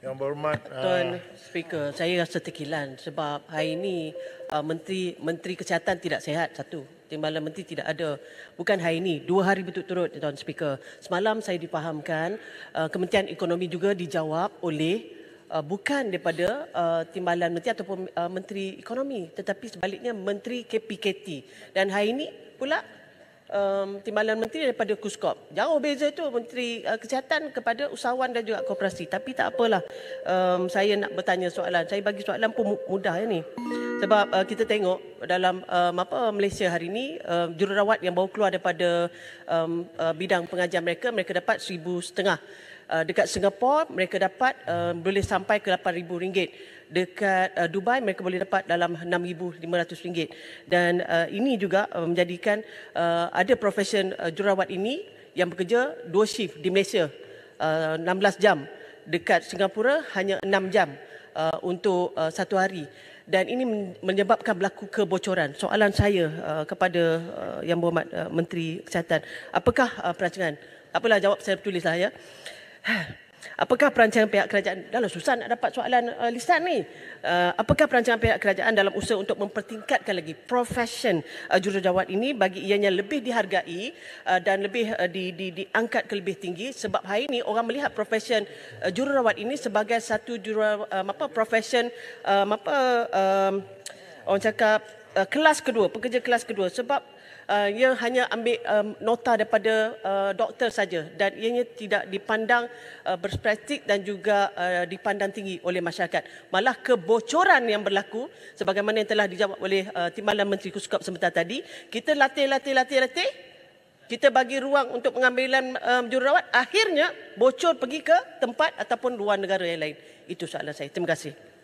Yang berhormat Tuan uh, Speaker, saya rasa terkilan sebab hari ini uh, Menteri Menteri Kesihatan tidak sehat satu. Timbalan Menteri tidak ada. Bukan hari ini, dua hari betul turut Tuan Speaker. Semalam saya dipahamkan, uh, ah, Kementerian Ekonomi juga dijawab oleh uh, bukan daripada uh, Timbalan Menteri ataupun uh, Menteri Ekonomi tetapi sebaliknya Menteri KPKT. Dan hari ini pula um, timbalan menteri daripada Kuskop. Jauh beza tu menteri uh, kesihatan kepada usahawan dan juga koperasi. Tapi tak apalah. Um, saya nak bertanya soalan. Saya bagi soalan pun mudah ya ni. Sebab uh, kita tengok dalam um, apa Malaysia hari ini um, jururawat yang baru keluar daripada um, uh, bidang pengajian mereka mereka dapat seribu setengah uh, dekat Singapura mereka dapat uh, boleh sampai ke RM8000 dekat uh, Dubai mereka boleh dapat dalam RM6500 dan uh, ini juga uh, menjadikan uh, ada profesion uh, jurawat ini yang bekerja dua shift di Malaysia uh, 16 jam dekat Singapura hanya 6 jam uh, untuk uh, satu hari dan ini menyebabkan berlaku kebocoran. Soalan saya uh, kepada uh, Yang Berhormat uh, Menteri Kesihatan, apakah uh, perancangan? Apalah jawab saya tulislah ya. Apakah perancangan pihak kerajaan dalam susah nak dapat soalan uh, lisan ni? Uh, apakah perancangan pihak kerajaan dalam usaha untuk mempertingkatkan lagi profession uh, jurujawat ini bagi ianya lebih dihargai uh, dan lebih uh, di, di, diangkat ke lebih tinggi sebab hari ini orang melihat profession uh, jururawat ini sebagai satu juru uh, um, apa profession uh, apa uh, orang cakap uh, kelas kedua, pekerja kelas kedua sebab uh, ia hanya ambil um, nota daripada uh, doktor saja dan ianya tidak dipandang uh, berspektik dan juga uh, dipandang tinggi oleh masyarakat. Malah kebocoran yang berlaku sebagaimana yang telah dijawab oleh uh, Timbalan Menteri Kuskop sebentar tadi, kita latih-latih-latih-latih kita bagi ruang untuk pengambilan um, jururawat akhirnya bocor pergi ke tempat ataupun luar negara yang lain itu soalan saya terima kasih